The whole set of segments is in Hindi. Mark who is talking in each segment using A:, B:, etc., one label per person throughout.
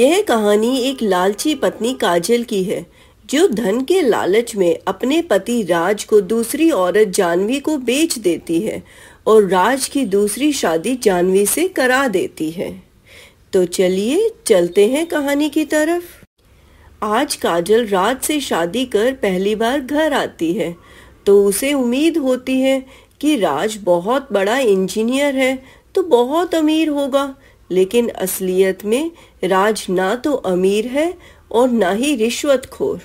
A: यह कहानी एक लालची पत्नी काजल की है जो धन के लालच में अपने पति राज को दूसरी औरत जानवी को बेच देती है और राज की दूसरी शादी जानवी से करा देती है तो चलिए चलते हैं कहानी की तरफ आज काजल राज से शादी कर पहली बार घर आती है तो उसे उम्मीद होती है कि राज बहुत बड़ा इंजीनियर है तो बहुत अमीर होगा लेकिन असलियत में राज ना तो अमीर है और ना ही रिश्वत खोर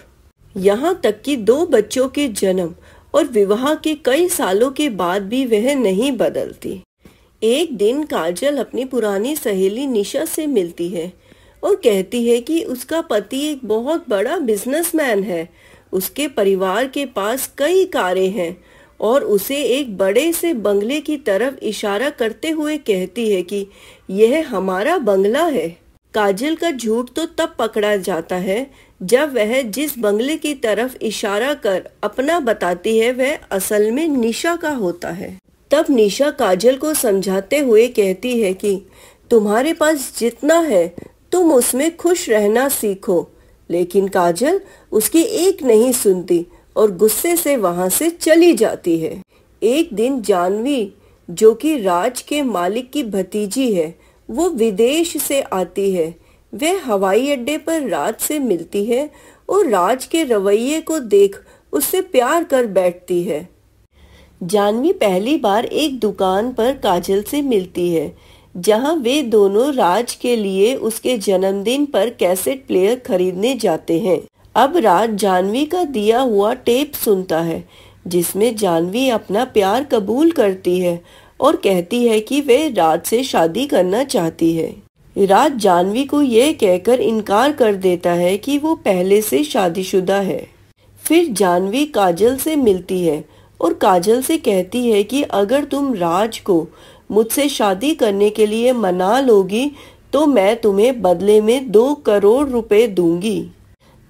A: यहाँ तक कि दो बच्चों के जन्म और विवाह के कई सालों के बाद भी वह नहीं बदलती एक दिन काजल अपनी पुरानी सहेली निशा से मिलती है और कहती है कि उसका पति एक बहुत बड़ा बिजनेसमैन है उसके परिवार के पास कई कारें हैं और उसे एक बड़े से बंगले की तरफ इशारा करते हुए कहती है कि यह हमारा बंगला है काजल का झूठ तो तब पकड़ा जाता है जब वह जिस बंगले की तरफ इशारा कर अपना बताती है वह असल में निशा का होता है तब निशा काजल को समझाते हुए कहती है कि तुम्हारे पास जितना है तुम उसमें खुश रहना सीखो लेकिन काजल उसकी एक नहीं सुनती और गुस्से से वहां से चली जाती है एक दिन जानवी जो कि राज के मालिक की भतीजी है वो विदेश से आती है वह हवाई अड्डे पर राज से मिलती है और राज के रवैये को देख उससे प्यार कर बैठती है जानवी पहली बार एक दुकान पर काजल से मिलती है जहां वे दोनों राज के लिए उसके जन्मदिन पर कैसेट प्लेयर खरीदने जाते हैं अब राज जानवी का दिया हुआ टेप सुनता है जिसमें जानवी अपना प्यार कबूल करती है और कहती है कि वे राज से शादी करना चाहती है राज जानवी को यह कहकर इनकार कर देता है कि वो पहले से शादीशुदा है फिर जानवी काजल से मिलती है और काजल से कहती है कि अगर तुम राज को मुझसे शादी करने के लिए मना लोगी तो मैं तुम्हें बदले में दो करोड़ रुपए दूंगी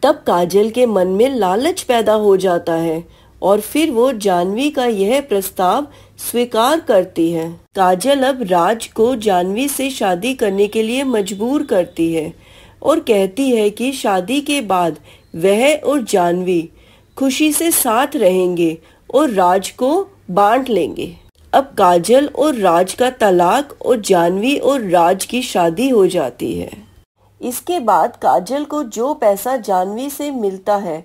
A: तब काजल के मन में लालच पैदा हो जाता है और फिर वो जानवी का यह प्रस्ताव स्वीकार करती है काजल अब राज को जानवी से शादी करने के लिए मजबूर करती है और कहती है कि शादी के बाद वह और जानवी खुशी से साथ रहेंगे और राज को बांट लेंगे अब काजल और राज का तलाक और जानवी और राज की शादी हो जाती है इसके बाद काजल को जो पैसा जानवी से मिलता है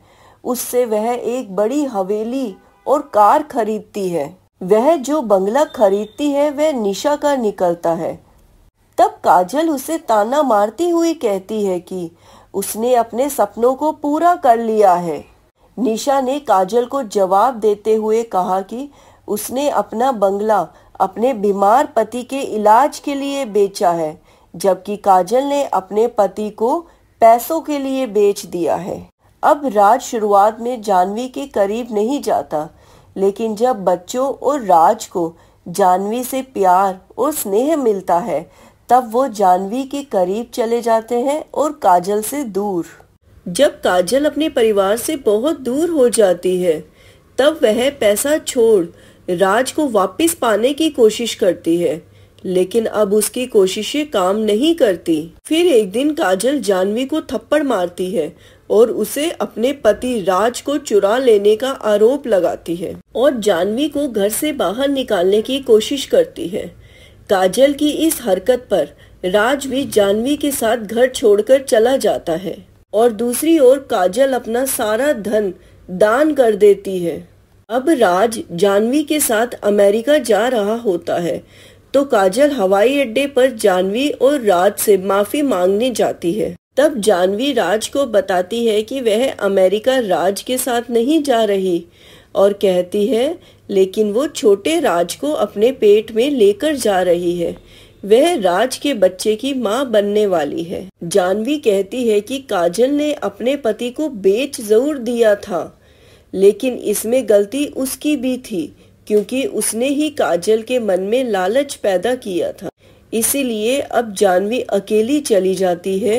A: उससे वह एक बड़ी हवेली और कार खरीदती है वह जो बंगला खरीदती है वह निशा का निकलता है तब काजल उसे ताना मारती हुई कहती है कि उसने अपने सपनों को पूरा कर लिया है निशा ने काजल को जवाब देते हुए कहा कि उसने अपना बंगला अपने बीमार पति के इलाज के लिए बेचा है जबकि काजल ने अपने पति को पैसों के लिए बेच दिया है अब राज शुरुआत में जानवी के करीब नहीं जाता लेकिन जब बच्चों और राज को जानवी से प्यार और स्नेह मिलता है तब वो जानवी के करीब चले जाते हैं और काजल से दूर जब काजल अपने परिवार से बहुत दूर हो जाती है तब वह पैसा छोड़ राज को वापस पाने की कोशिश करती है लेकिन अब उसकी कोशिशें काम नहीं करती फिर एक दिन काजल जानवी को थप्पड़ मारती है और उसे अपने पति राज को चुरा लेने का आरोप लगाती है और जानवी को घर से बाहर निकालने की कोशिश करती है काजल की इस हरकत पर राज भी जानवी के साथ घर छोड़कर चला जाता है और दूसरी ओर काजल अपना सारा धन दान कर देती है अब राज जानवी के साथ अमेरिका जा रहा होता है तो काजल हवाई अड्डे पर जानवी और राज से माफी मांगने जाती है तब जानवी राज को बताती है कि वह अमेरिका राज के साथ नहीं जा रही और कहती है लेकिन वो छोटे राज को अपने पेट में लेकर जा रही है वह राज के बच्चे की माँ बनने वाली है जानवी कहती है कि काजल ने अपने पति को बेच जरूर दिया था लेकिन इसमें गलती उसकी भी थी क्योंकि उसने ही काजल के मन में लालच पैदा किया था इसीलिए अब जानवी अकेली चली जाती है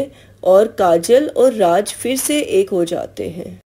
A: और काजल और राज फिर से एक हो जाते हैं